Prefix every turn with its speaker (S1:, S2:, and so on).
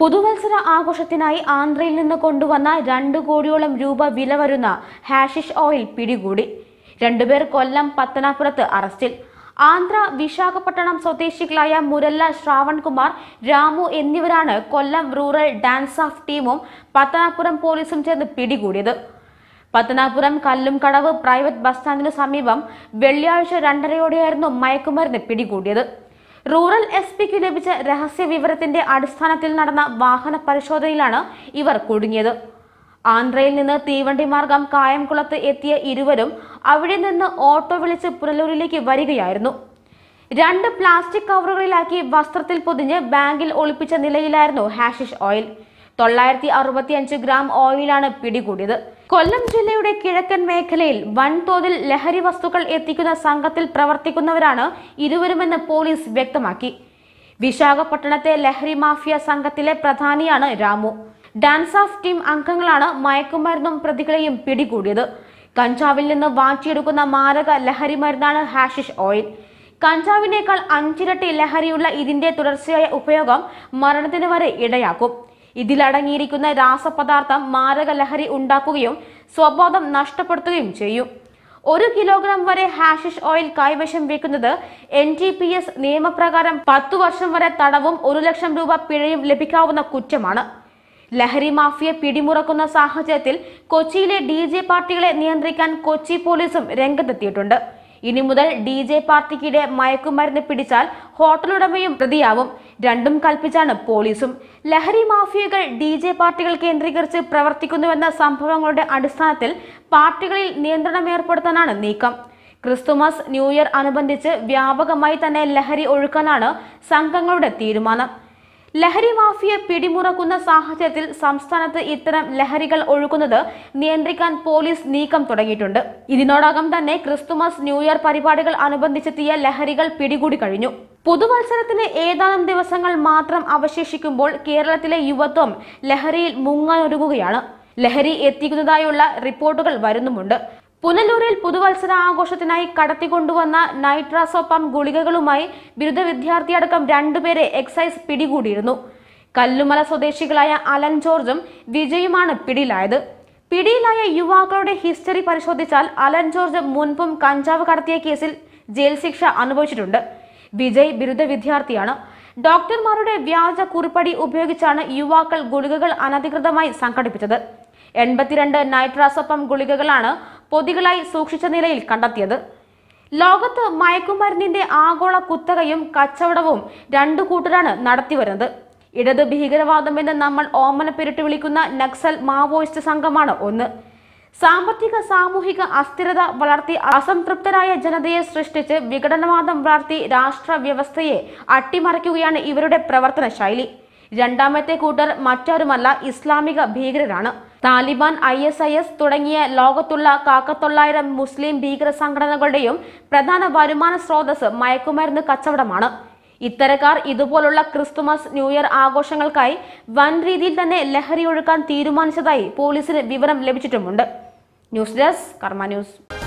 S1: പുതുവത്സര ആഘോഷത്തിനായി ആന്ധ്രയിൽ നിന്ന് കൊണ്ടുവന്ന രണ്ട് കോടിയോളം രൂപ വില വരുന്ന ഹാഷിഷ് ഓയിൽ പിടികൂടി രണ്ടുപേർ കൊല്ലം പത്തനാപുരത്ത് അറസ്റ്റിൽ ആന്ധ്ര വിശാഖപട്ടണം സ്വദേശികളായ മുരല്ല ശ്രാവൺകുമാർ രാമു എന്നിവരാണ് കൊല്ലം റൂറൽ ഡാൻസ് ഓഫ് ടീമും പത്തനാപുരം പോലീസും ചേർന്ന് പിടികൂടിയത് പത്തനാപുരം കല്ലുംകടവ് പ്രൈവറ്റ് ബസ് സ്റ്റാൻഡിന് സമീപം വെള്ളിയാഴ്ച രണ്ടരയോടെയായിരുന്നു മയക്കുമരുന്ന് പിടികൂടിയത് റൂറൽ എസ് പിക്ക് ലഭിച്ച രഹസ്യ വിവരത്തിന്റെ അടിസ്ഥാനത്തിൽ നടന്ന വാഹന പരിശോധനയിലാണ് ഇവർ കുടുങ്ങിയത് ആന്ധ്രയിൽ നിന്ന് തീവണ്ടി മാർഗം കായംകുളത്ത് എത്തിയ ഇരുവരും അവിടെ നിന്ന് ഓട്ടോ വിളിച്ച് പുനലൂരിലേക്ക് വരികയായിരുന്നു രണ്ട് പ്ലാസ്റ്റിക് കവറുകളിലാക്കി വസ്ത്രത്തിൽ പൊതിഞ്ഞ് ബാങ്കിൽ ഒളിപ്പിച്ച നിലയിലായിരുന്നു ഹാഷിഷ് ഓയിൽ തൊള്ളായിരത്തി അഞ്ച് ഗ്രാം ഓയിലാണ് പിടികൂടിയത് കൊല്ലം ജില്ലയുടെ കിഴക്കൻ മേഖലയിൽ വൻതോതിൽ ലഹരി വസ്തുക്കൾ എത്തിക്കുന്ന സംഘത്തിൽ പ്രവർത്തിക്കുന്നവരാണ് ഇരുവരുമെന്ന് പോലീസ് വ്യക്തമാക്കി വിശാഖപട്ടണത്തെ ലഹരി മാഫിയ സംഘത്തിലെ പ്രധാനിയാണ് രാമു ഡാൻസ് ഓഫ് ടീം അംഗങ്ങളാണ് മയക്കുമരുന്നും പ്രതികളെയും പിടികൂടിയത് കഞ്ചാവിൽ നിന്ന് വാറ്റിയെടുക്കുന്ന മാരക ലഹരി മരുന്നാണ് ഹാഷിഷ് ഓയിൽ കഞ്ചാവിനേക്കാൾ അഞ്ചിരട്ടി ലഹരിയുള്ള ഇതിന്റെ തുടർച്ചയായ ഉപയോഗം മരണത്തിന് വരെ ഇടയാക്കും ഇതിലടങ്ങിയിരിക്കുന്ന രാസപദാർത്ഥം മാരക ലഹരി ഉണ്ടാക്കുകയും സ്വബോധം നഷ്ടപ്പെടുത്തുകയും ചെയ്യും ഒരു കിലോഗ്രാം വരെ ഹാഷിഷ് ഓയിൽ കൈവശം വെക്കുന്നത് എൻ ടി പി എസ് നിയമപ്രകാരം പത്തു വർഷം വരെ തടവും ഒരു ലക്ഷം രൂപ പിഴയും ലഭിക്കാവുന്ന കുറ്റമാണ് ലഹരി മാഫിയെ പിടിമുറക്കുന്ന സാഹചര്യത്തിൽ കൊച്ചിയിലെ ഡി പാർട്ടികളെ നിയന്ത്രിക്കാൻ കൊച്ചി പോലീസും രംഗത്തെത്തിയിട്ടുണ്ട് ഇനി മുതൽ ഡി ജെ പാർട്ടിക്കിടെ മയക്കുമരുന്ന് പിടിച്ചാൽ ഹോട്ടലുടമയും പ്രതിയാവും രണ്ടും കൽപ്പിച്ചാണ് പോലീസും ലഹരി മാഫിയകൾ ഡി ജെ പാർട്ടികൾ കേന്ദ്രീകരിച്ച് പ്രവർത്തിക്കുന്നുവെന്ന സംഭവങ്ങളുടെ അടിസ്ഥാനത്തിൽ പാർട്ടികളിൽ നിയന്ത്രണം ഏർപ്പെടുത്താനാണ് നീക്കം ക്രിസ്തുമസ് ന്യൂഇയർ അനുബന്ധിച്ച് വ്യാപകമായി തന്നെ ലഹരി ഒഴുക്കാനാണ് സംഘങ്ങളുടെ തീരുമാനം ലഹരി മാഫിയ പിടിമുറക്കുന്ന സാഹചര്യത്തിൽ സംസ്ഥാനത്ത് ഇത്തരം ലഹരികൾ ഒഴുകുന്നത് നിയന്ത്രിക്കാൻ പോലീസ് നീക്കം തുടങ്ങിയിട്ടുണ്ട് ഇതിനോടകം തന്നെ ക്രിസ്തുമസ് ന്യൂഇയർ പരിപാടികൾ അനുബന്ധിച്ചെത്തിയ ലഹരികൾ പിടികൂടി കഴിഞ്ഞു പുതുവത്സരത്തിന് ഏതാനും ദിവസങ്ങൾ മാത്രം അവശേഷിക്കുമ്പോൾ കേരളത്തിലെ യുവത്വം ലഹരിയിൽ മുങ്ങാനൊരുങ്ങുകയാണ് ലഹരി എത്തിക്കുന്നതായുള്ള റിപ്പോർട്ടുകൾ വരുന്നുമുണ്ട് പുനലൂരിൽ പുതുവത്സര ആഘോഷത്തിനായി കടത്തിക്കൊണ്ടുവന്ന നൈട്രാസോപ്പം ഗുളികകളുമായി ബിരുദ വിദ്യാർത്ഥിയടക്കം രണ്ടുപേരെ എക്സൈസ് പിടികൂടിയിരുന്നു കല്ലുമല സ്വദേശികളായ അലൻ ജോർജും വിജയുമാണ് പിടിയിലായത് പിടിയിലായ യുവാക്കളുടെ ഹിസ്റ്ററി പരിശോധിച്ചാൽ അലൻ ജോർജ് മുൻപും കഞ്ചാവ് കടത്തിയ കേസിൽ ജയിൽ ശിക്ഷ അനുഭവിച്ചിട്ടുണ്ട് വിജയ് ബിരുദ വിദ്യാർത്ഥിയാണ് ഡോക്ടർമാരുടെ വ്യാജ കുറിപ്പടി ഉപയോഗിച്ചാണ് യുവാക്കൾ ഗുളികകൾ അനധികൃതമായി സംഘടിപ്പിച്ചത് എൺപത്തിരണ്ട് നൈട്രാസൊപ്പം ഗുളികകളാണ് പൊതികളായി സൂക്ഷിച്ച നിലയിൽ കണ്ടെത്തിയത് ലോകത്ത് മയക്കുമരുന്നിന്റെ ആഗോള കുത്തകയും കച്ചവടവും രണ്ടു കൂട്ടരാണ് നടത്തിവരുന്നത് ഇടത് ഭീകരവാദം എന്ന് നമ്മൾ ഓമനപ്പെരിട്ട് വിളിക്കുന്ന നക്സൽ മാവോയിസ്റ്റ് സംഘമാണ് ഒന്ന് സാമ്പത്തിക സാമൂഹിക അസ്ഥിരത വളർത്തി അസംതൃപ്തരായ ജനതയെ സൃഷ്ടിച്ച് വിഘടനവാദം വളർത്തി രാഷ്ട്ര വ്യവസ്ഥയെ അട്ടിമറിക്കുകയാണ് ഇവരുടെ പ്രവർത്തന ശൈലി രണ്ടാമത്തെ കൂട്ടർ മറ്റാരുമല്ല ഇസ്ലാമിക ഭീകരരാണ് Taliban I S I S തുടങ്ങിയ ലോകത്തുള്ള കാക്കത്തൊള്ളായിരം മുസ്ലിം ഭീകര സംഘടനകളുടെയും പ്രധാന വരുമാന സ്രോതസ് മയക്കുമരുന്ന് കച്ചവടമാണ് ഇത്തരക്കാർ ഇതുപോലുള്ള ക്രിസ്തുമസ് ന്യൂഇയർ ആഘോഷങ്ങൾക്കായി വൻ രീതിയിൽ തന്നെ ലഹരി ഒഴുക്കാൻ തീരുമാനിച്ചതായി പോലീസിന് വിവരം ലഭിച്ചിട്ടുമുണ്ട് ന്യൂസ് ഡെസ്ക് കർമ്മ ന്യൂസ്